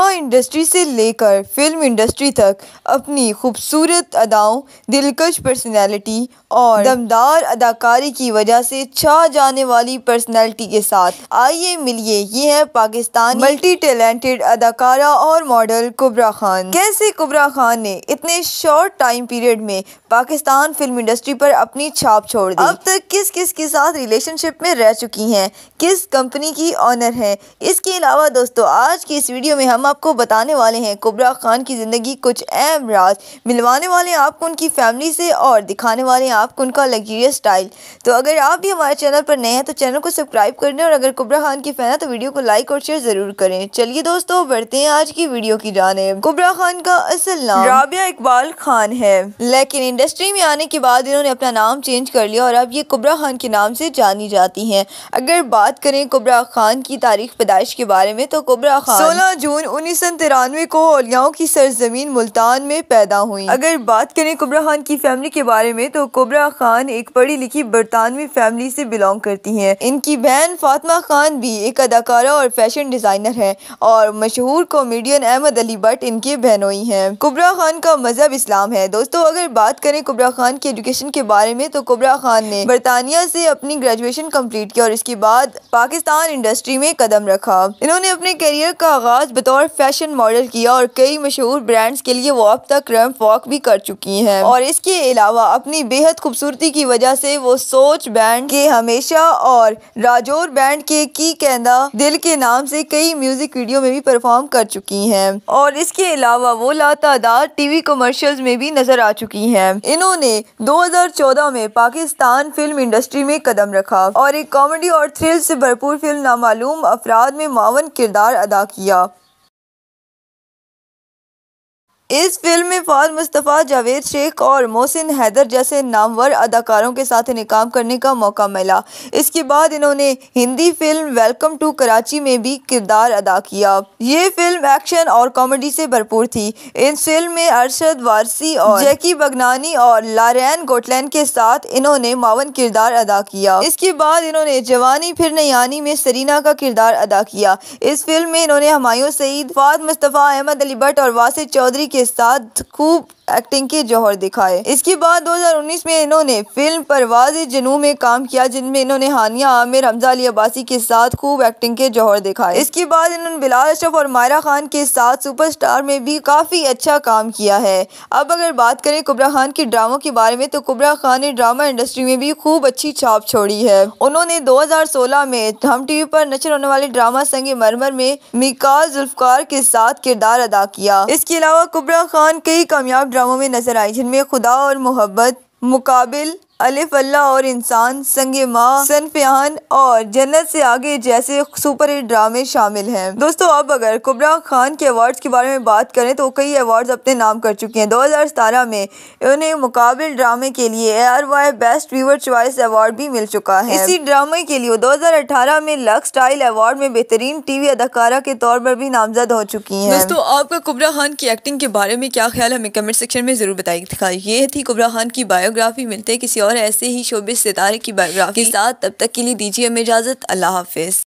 cinema industry से लेकर film industry तक अपनी खूबसूरत अदाओं दिलकश पर्सनैलिटी और दमदार अदाकारी की वजह से छा जाने वाली पर्सनैलिटी के साथ आइए मिलिए ये है पाकिस्तान मल्टी टैलेंटेड अदाकारा और मॉडल कुबरा खान कैसे कुबरा खान ने इतने शॉर्ट टाइम पीरियड में पाकिस्तान फिल्म इंडस्ट्री पर अपनी छाप छोड़ दी अब तक किस किस के साथ रिलेशनशिप में रह चुकी है किस कंपनी की ऑनर है इसके अलावा दोस्तों आज की इस वीडियो में हम आपको बताने वाले हैं कुबरा खान की ज़िंदगी कुछ अहम राज मिलवाने वाले हैं आपको उनकी फैमिली से और दिखाने वाले हैं आपको उनका लग्जरियस स्टाइल तो अगर आप भी हमारे चैनल पर नए हैं तो चैनल को सब्सक्राइब कर लें और अगर कुबरा खान की फ़ैन है तो वीडियो को लाइक और शेयर ज़रूर करें चलिए दोस्तों बढ़ते हैं आज की वीडियो की जाने कुबरा खान का असल नाम राबिया इकबाल खान है लेकिन इंडस्ट्री में आने के बाद इन्होंने अपना नाम चेंज कर लिया और अब ये कुबरा खान के नाम से जानी जाती हैं अगर बात करें कुबरा खान की तारीख पैदाइश के बारे में तो कुबरा खान सोलह जून उन्नीस सौ तिरानवे को औलियाओं की सरजमीन मुल्तान में पैदा हुई अगर बात करें कुबरा खान की फैमिली के बारे में तो कुबरा खान एक पढ़ी लिखी बरतानवी फैमिली से बिलोंग करती हैं इनकी बहन फातमा खान भी एक अदाकारा और फैशन डिज़ाइनर है और मशहूर कॉमेडियन अहमद अली भट्ट इनके बहनोई है कुबरा खान का मजहब इस्लाम है दोस्तों अगर बात करें कुबरा खान की एजुकेशन के बारे में तो कुबरा खान ने बरतानिया से अपनी ग्रेजुएशन कम्प्लीट किया और इसके बाद पाकिस्तान इंडस्ट्री में कदम रखा इन्होंने अपने करियर का आगाज बतौर और फैशन मॉडल किया और कई मशहूर ब्रांड्स के लिए वो अब तक रैम्प वॉक भी कर चुकी हैं और इसके अलावा अपनी बेहद खूबसूरती की वजह से वो सोच बैंड के हमेशा और राजौर बैंड के की कहना दिल के नाम से कई म्यूजिक वीडियो में भी परफॉर्म कर चुकी हैं और इसके अलावा वो लातादार टीवी कमर्शियल में भी नजर आ चुकी है इन्होंने दो में पाकिस्तान फिल्म इंडस्ट्री में कदम रखा और एक कॉमेडी और थ्रिल से भरपूर फिल्म नामालूम अफराद में मावन किरदार अदा किया इस फिल्म में फौज मुस्तफ़ा जावेद शेख और मोहसिन हैदर जैसे नामवर अदाकारों के साथ इन्हें काम करने का मौका मिला इसके बाद इन्होंने Hindi film welcome to Karachi में भी किरदार अदा किया ये फिल्म एक्शन और कॉमेडी से भरपूर थी इस फिल्म में अरशद वारसी और जैकी बगनानी और लारैन गोटलैन के साथ इन्होंने मावन किरदार अदा किया इसके बाद इन्होंने जवानी फिर नयानी में सरीना का किरदार अदा किया इस फिल्म में इन्होंने हमायूं सईद फौज मुस्तफ़ा अहमद अली भट्ट और वासिद चौधरी के साथ खूब एक्टिंग के जौहर दिखाए इसके बाद 2019 में इन्होंने फिल्म परवाज जनू में काम किया जिनमें इन्होंने हानिया आमिर हमजा अली अब्बासी के साथ खूब एक्टिंग के जौहर दिखाए इसके बाद इन्होंने बिलाल अशरफ और मायरा खान के साथ सुपरस्टार में भी काफ़ी अच्छा काम किया है अब अगर बात करें कुबरा खान के ड्रामों के बारे में तो कुबरा खान ने ड्रामा इंडस्ट्री में भी खूब अच्छी छाप छोड़ी है उन्होंने दो में हम टीवी पर नचर होने वाले ड्रामा संगे मरमर में मिकाजुल्फकार जुल्फकार के साथ किरदार अदा किया इसके अलावा कुबरा खान कई कामयाब ड्रामों में नजर आई जिनमें खुदा और मोहब्बत मुकाबिल अलिफ अल्लाह और इंसान संग माँ सनफियान और जन्नत से आगे जैसे सुपर हिट ड्रामे शामिल हैं दोस्तों अब अगर कुबरा खान के अवार्ड्स के बारे में बात करें तो कई अवार्ड्स अपने नाम कर चुके हैं 2017 में उन्हें मुकाबले ड्रामे के लिए AR Y best viewer choice award भी मिल चुका है इसी ड्रामे के लिए दो हजार में लक स्टाइल अवार्ड में बेहतरीन टीवी अदाकारा के तौर पर भी नामजद हो चुकी है दोस्तों आपका कुबरा खान की एक्टिंग के बारे में क्या ख्याल हमें कमेंट सेक्शन में जरूर दिखाई ये थी कुबरा खान की बायोग्राफी मिलते किसी और ऐसे ही शोबे सितारे की बायोग्राफी के साथ तब तक के लिए दीजिए हमें इजाज़त अल्लाह हाफिज़